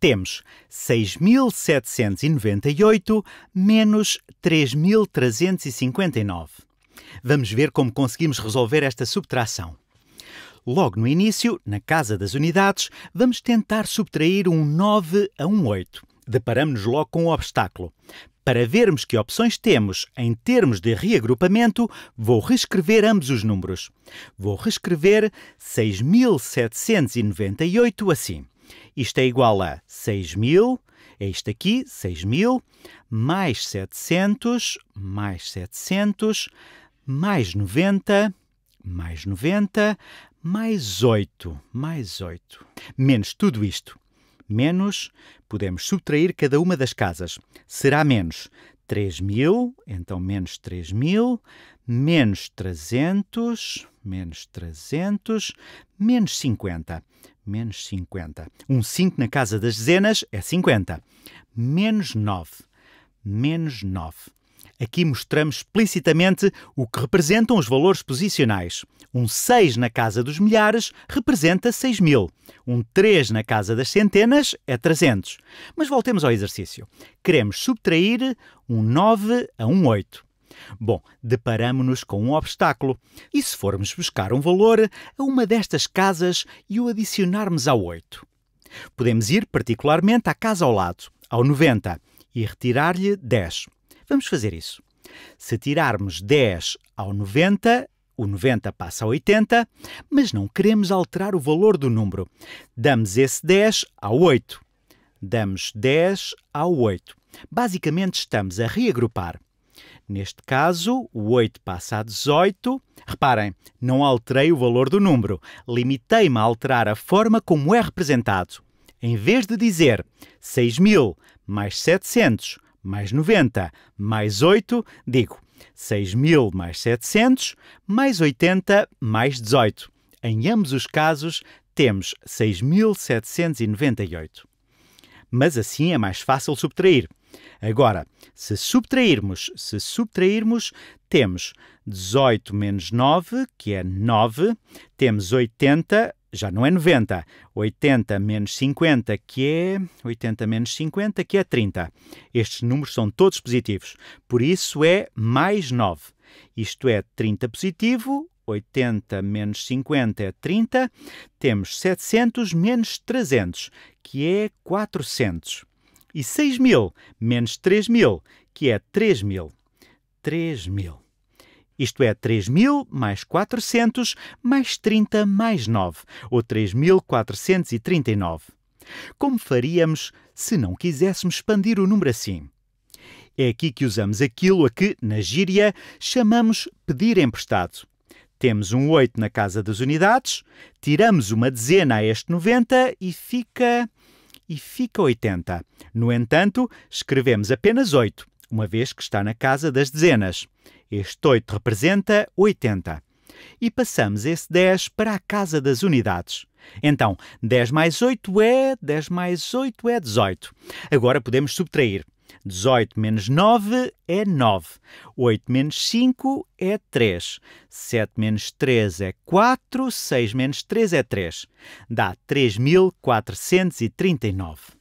temos 6.798 menos 3.359. Vamos ver como conseguimos resolver esta subtração. Logo no início, na casa das unidades, vamos tentar subtrair um 9 a um 8. Deparamos-nos logo com um obstáculo. Para vermos que opções temos em termos de reagrupamento, vou reescrever ambos os números. Vou reescrever 6.798 assim. Isto é igual a 6.000, é isto aqui, 6.000, mais 700, mais 700, mais 90, mais 90, mais 8, mais 8. Menos tudo isto. Menos, podemos subtrair cada uma das casas. Será menos 3.000, então menos 3.000, menos 300, menos 300, menos 50, menos 50. Um 5 na casa das dezenas é 50. Menos 9, menos 9. Aqui mostramos explicitamente o que representam os valores posicionais. Um 6 na casa dos milhares representa 6 mil. Um 3 na casa das centenas é 300. Mas voltemos ao exercício. Queremos subtrair um 9 a um 8. Bom, deparamos-nos com um obstáculo. E se formos buscar um valor a uma destas casas e o adicionarmos ao 8? Podemos ir particularmente à casa ao lado, ao 90, e retirar-lhe 10. Vamos fazer isso. Se tirarmos 10 ao 90, o 90 passa a 80, mas não queremos alterar o valor do número. Damos esse 10 ao 8. Damos 10 ao 8. Basicamente, estamos a reagrupar. Neste caso, o 8 passa a 18. Reparem, não alterei o valor do número. Limitei-me a alterar a forma como é representado. Em vez de dizer 6.000 mais 700 mais 90, mais 8, digo 6.000 mais 700, mais 80, mais 18. Em ambos os casos, temos 6.798. Mas assim é mais fácil subtrair. Agora, se subtrairmos, se subtrairmos, temos 18 menos 9, que é 9, temos 80 já não é 90, 80 menos 50, que é 80 menos 50, que é 30. Estes números são todos positivos, por isso é mais 9. Isto é 30 positivo, 80 menos 50 é 30, temos 700 menos 300, que é 400. E 6000 menos 3000, que é 3000. 3000 isto é 3.000 mais 400 mais 30 mais 9, ou 3.439. Como faríamos se não quiséssemos expandir o número assim? É aqui que usamos aquilo a que, na gíria, chamamos pedir emprestado. Temos um 8 na casa das unidades, tiramos uma dezena a este 90 e fica. e fica 80. No entanto, escrevemos apenas 8 uma vez que está na casa das dezenas. Este 8 representa 80. E passamos esse 10 para a casa das unidades. Então, 10 mais 8 é. 10 mais 8 é 18. Agora podemos subtrair. 18 menos 9 é 9. 8 menos 5 é 3. 7 menos 3 é 4. 6 menos 3 é 3. Dá 3.439.